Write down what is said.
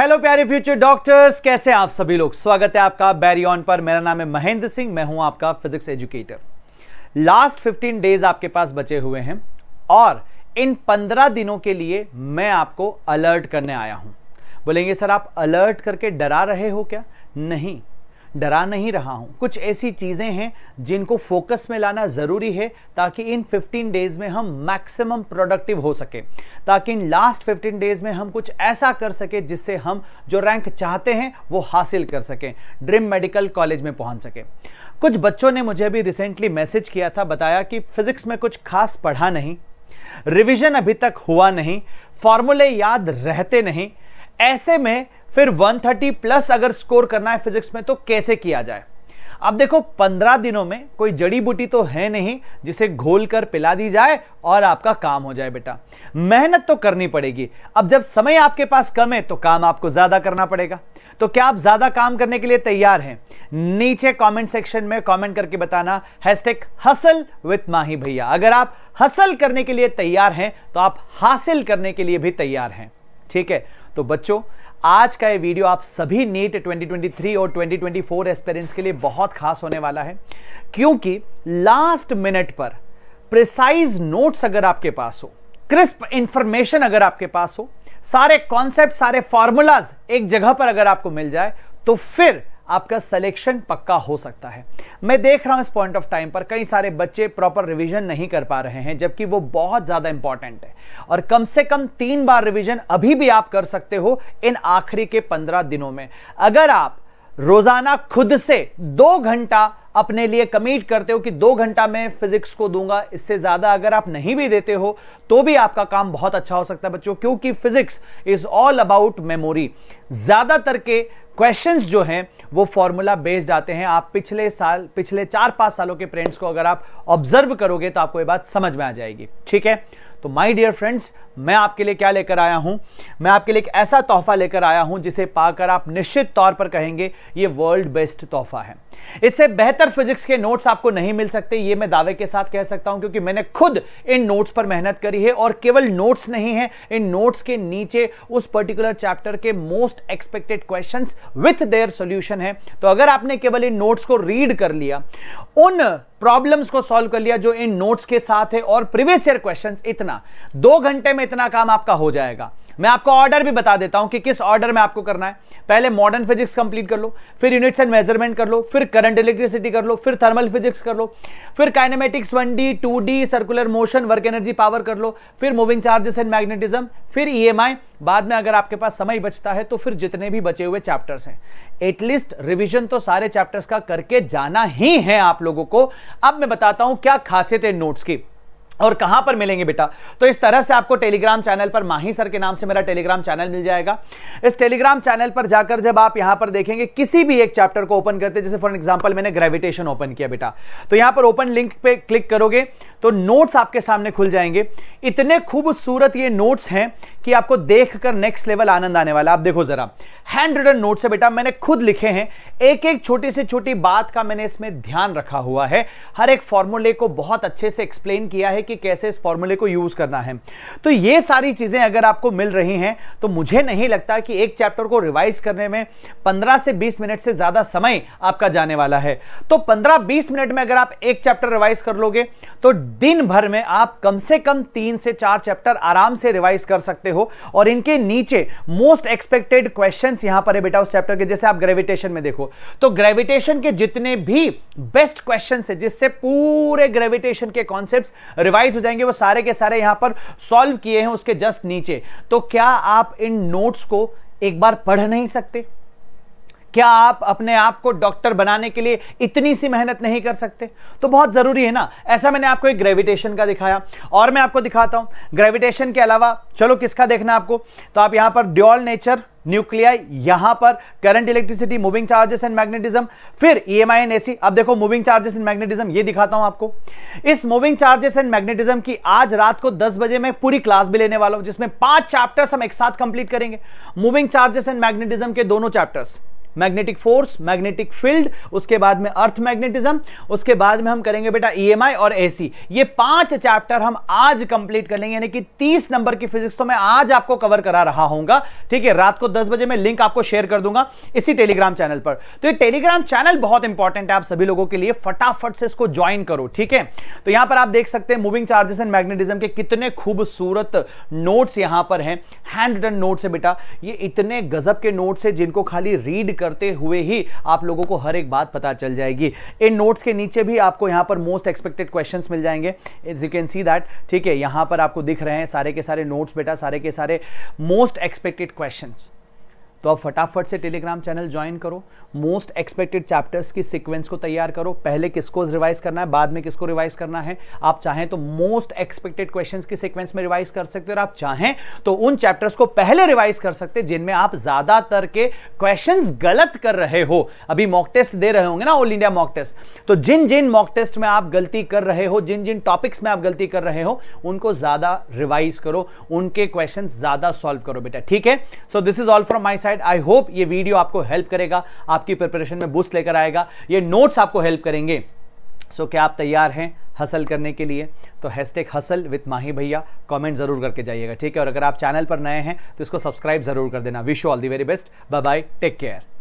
hello प्यारे future doctors कैसे आप सभी लोग स्वागत है आपका ऑन पर मेरा नाम है महेंद्र सिंह मैं हूं आपका फिजिक्स एजुकेटर लास्ट 15 डेज आपके पास बचे हुए हैं और इन 15 दिनों के लिए मैं आपको अलर्ट करने आया हूं बोलेंगे सर आप अलर्ट करके डरा रहे हो क्या नहीं डरा नहीं रहा हूँ कुछ ऐसी चीज़ें हैं जिनको फोकस में लाना ज़रूरी है ताकि इन 15 डेज़ में हम मैक्सिमम प्रोडक्टिव हो सके ताकि इन लास्ट 15 डेज़ में हम कुछ ऐसा कर सके जिससे हम जो रैंक चाहते हैं वो हासिल कर सकें ड्रीम मेडिकल कॉलेज में पहुँच सकें कुछ बच्चों ने मुझे अभी रिसेंटली मैसेज किया था बताया कि फिज़िक्स में कुछ खास पढ़ा नहीं रिविज़न अभी तक हुआ नहीं फॉर्मूले याद रहते नहीं ऐसे में फिर 130 प्लस अगर स्कोर करना है फिजिक्स में तो कैसे किया जाए अब देखो 15 दिनों में कोई जड़ी बूटी तो है नहीं जिसे घोल कर पिला दी जाए और आपका काम हो जाए बेटा मेहनत तो करनी पड़ेगी अब जब समय आपके पास कम है तो काम आपको ज्यादा करना पड़ेगा तो क्या आप ज्यादा काम करने के लिए तैयार हैं नीचे कमेंट सेक्शन में कमेंट करके बताना हैशटैग हसल विथ माही भैया अगर आप हसल करने के लिए तैयार हैं तो आप हासिल करने के लिए भी तैयार हैं ठीक है तो बच्चों आज का ये वीडियो आप सभी नीट 2023 और 2024 ट्वेंटी के लिए बहुत खास होने वाला है क्योंकि लास्ट मिनट पर प्रिसाइज नोट्स अगर आपके पास हो क्रिस्प इंफॉर्मेशन अगर आपके पास हो सारे कॉन्सेप्ट सारे फॉर्मूलाज एक जगह पर अगर आपको मिल जाए तो फिर आपका सिलेक्शन पक्का हो सकता है मैं देख रहा हूं इस पॉइंट ऑफ टाइम पर कई सारे बच्चे प्रॉपर रिवीजन नहीं कर पा रहे हैं जबकि वो बहुत ज़्यादा इंपॉर्टेंट है और कम से कम तीन बार रिवीजन अभी भी आप कर सकते हो इन आखिरी के पंद्रह दिनों में अगर आप रोजाना खुद से दो घंटा अपने लिए कमिट करते हो कि दो घंटा मैं फिजिक्स को दूंगा इससे ज़्यादा अगर आप नहीं भी देते हो तो भी आपका काम बहुत अच्छा हो सकता है बच्चों क्योंकि physics is all about memory ज़्यादातर के क्वेश्चंस जो हैं वो फॉर्मूला बेस्ड आते हैं आप पिछले साल पिछले चार पांच सालों के ट्रेंड्स को अगर आप ऑब्जर्व करोगे तो आपको ये बात समझ में आ जाएगी ठीक है तो माय डियर फ्रेंड्स मैं आपके लिए क्या लेकर आया हूं मैं आपके लिए एक ऐसा तोहफा लेकर आया हूं जिसे पाकर आप निश्चित तौर पर कहेंगे ये वर्ल्ड बेस्ट तोहफा है इससे बेहतर फिजिक्स के नोट्स आपको नहीं मिल सकते ये मैं दावे के साथ कह सकता हूं क्योंकि मैंने खुद इन नोट्स पर मेहनत करी है और केवल नोट्स नहीं है इन नोट्स के नीचे उस पर्टिकुलर चैप्टर के most expected question with their solution है तो अगर आपने केवल इन नोट्स को रीड कर लिया उन प्रॉब्लम्स को सॉल्व कर लिया जो इन नोट्स के साथ है और प्रीवियस ईयर क्वेश्चंस इतना दो घंटे में इतना काम आपका हो जाएगा मैं आपको ऑर्डर भी बता देता हूं कि किस ऑर्डर में आपको करना है पहले मॉडर्न फिजिक्स कंप्लीट कर लो फिर यूनिट्स एंड मेजरमेंट कर लो फिर करंट इलेक्ट्रिसिटी कर लो फिर थर्मल फिजिक्स कर लो फिर kinematics one D two D circular motion work energy power कर लो फिर मूविंग चार्जेस एंड मैग्नेटिज्म फिर ई e बाद में अगर आपके पास समय बचता है तो फिर जितने भी बचे हुए चैप्टर्स हैं एटलीस्ट रिविजन तो सारे चैप्टर्स का करके जाना ही है आप लोगों को अब मैं बताता हूं क्या खासियत है नोट्स की और कहां पर मिलेंगे बेटा तो इस तरह से आपको टेलीग्राम चैनल पर माही सर के नाम से मेरा टेलीग्राम चैनल मिल जाएगा इस टेलीग्राम चैनल पर जाकर जब आप यहां पर देखेंगे किसी भी एक चैप्टर को ओपन करते जैसे फॉर एग्जांपल मैंने ग्रेविटेशन ओपन किया बेटा तो यहां पर ओपन लिंक पे क्लिक करोगे तो नोट्स आपके सामने खुल जाएंगे इतने खूबसूरत ये नोट्स हैं कि आपको देख नेक्स्ट लेवल आनंद आने वाला आप देखो जरा हैंड रिटन नोट्स है बेटा मैंने खुद लिखे हैं एक एक छोटी से छोटी बात का मैंने इसमें ध्यान रखा हुआ है हर एक फॉर्मूले को बहुत अच्छे से एक्सप्लेन किया है कि कैसे इस फॉर्मूले को यूज करना है तो ये सारी चीजें अगर आपको मिल रही हैं तो मुझे नहीं लगता कि एक चैप्टर को रिवाइज करने में 15 से 20 मिनट से ज्यादा समय आपका जाने वाला है तो 15-20 मिनट में अगर आप एक चैप्टर रिवाइज कर लोगे तो दिन भर में आप कम से कम तीन से चार चैप्टर आराम से रिवाइज कर सकते हो और इनके नीचे मोस्ट एक्सपेक्टेड क्वेश्चन यहां पर है बेटा उस चैप्टर के जैसे आप ग्रेविटेशन में देखो तो ग्रेविटेशन के जितने भी बेस्ट क्वेश्चन है जिससे पूरे ग्रेविटेशन के कॉन्सेप्ट रिवाइज डिवाइस हो जाएंगे वो सारे के सारे यहां पर सॉल्व किए हैं उसके जस्ट नीचे तो क्या आप इन नोट्स को एक बार पढ़ नहीं सकते क्या आप अपने आप को डॉक्टर बनाने के लिए इतनी सी मेहनत नहीं कर सकते तो बहुत ज़रूरी है ना ऐसा मैंने आपको एक ग्रेविटेशन का दिखाया और मैं आपको दिखाता हूं ग्रेविटेशन के अलावा चलो किसका देखना आपको तो आप यहाँ पर ड्यूअल नेचर न्यूक्लिया यहां पर current electricity moving charges and magnetism फिर E M I and AC अब देखो मूविंग चार्जेस एंड मैग्नेटिज्म ये दिखाता हूं आपको इस मूविंग चार्जेस एंड मैग्नेटिज्म की आज रात को 10 बजे मैं पूरी क्लास भी लेने वाला हूं जिसमें पांच चैप्टर्स हम एक साथ कंप्लीट करेंगे मूविंग चार्जेस एंड मैग्नेटिज्म के दोनों chapters magnetic force magnetic field उसके बाद में अर्थ मैग्नेटिज्म उसके बाद में हम करेंगे बेटा ईएमआई e और एसी ये पांच चैप्टर हम आज कंप्लीट कर लेंगे यानी कि तीस नंबर की फिजिक्स तो मैं आज आपको कवर करा रहा हूँ ठीक है रात को दस बजे मैं लिंक आपको शेयर कर दूंगा इसी टेलीग्राम चैनल पर तो ये टेलीग्राम चैनल बहुत इंपॉर्टेंट है आप सभी लोगों के लिए फटाफट से इसको ज्वाइन करो ठीक है तो यहां पर आप देख सकते हैं मूविंग चार्जेस एंड मैग्नेटिज्म के कितने खूबसूरत नोट्स यहां पर हैं हैंड रिटन नोट्स है बेटा ये इतने गजब के नोट्स है जिनको खाली रीड करते हुए ही आप लोगों को हर एक बात पता चल जाएगी इन नोट्स के नीचे भी आपको यहाँ पर मोस्ट एक्सपेक्टेड क्वेश्चन मिल जाएंगे is you can see that ठीक है यहाँ पर आपको दिख रहे हैं सारे के सारे नोट्स बेटा सारे के सारे मोस्ट एक्सपेक्टेड क्वेश्चन तो आप फटाफट से टेलीग्राम चैनल ज्वाइन करो मोस्ट एक्सपेक्टेड चैप्टर्स की सीक्वेंस को तैयार करो पहले किसको रिवाइज करना है बाद में किसको रिवाइज करना है आप चाहें तो मोस्ट एक्सपेक्टेड क्वेश्चंस की सीक्वेंस में रिवाइज कर सकते हो और आप चाहें तो उन चैप्टर्स को पहले रिवाइज कर सकते जिनमें आप ज्यादातर के क्वेश्चन गलत कर रहे हो अभी मॉक टेस्ट दे रहे होंगे ना ऑल इंडिया मॉक टेस्ट तो जिन जिन मॉक टेस्ट में आप गलती कर रहे हो जिन जिन टॉपिक्स में आप गलती कर रहे हो उनको ज्यादा रिवाइज करो उनके क्वेश्चन ज्यादा सॉल्व करो बेटा ठीक है so this is all from my side side I hope ये वीडियो आपको हेल्प करेगा आपकी प्रिपरेशन में बूस्ट लेकर आएगा ये नोट्स आपको हेल्प करेंगे सो so, क्या आप तैयार हैं हसल करने के लिए तो हैशटैग हसल विथ माही भैया कमेंट जरूर करके जाइएगा ठीक है और अगर आप चैनल पर नए हैं तो इसको सब्सक्राइब जरूर कर देना wish you all the very best bye bye take care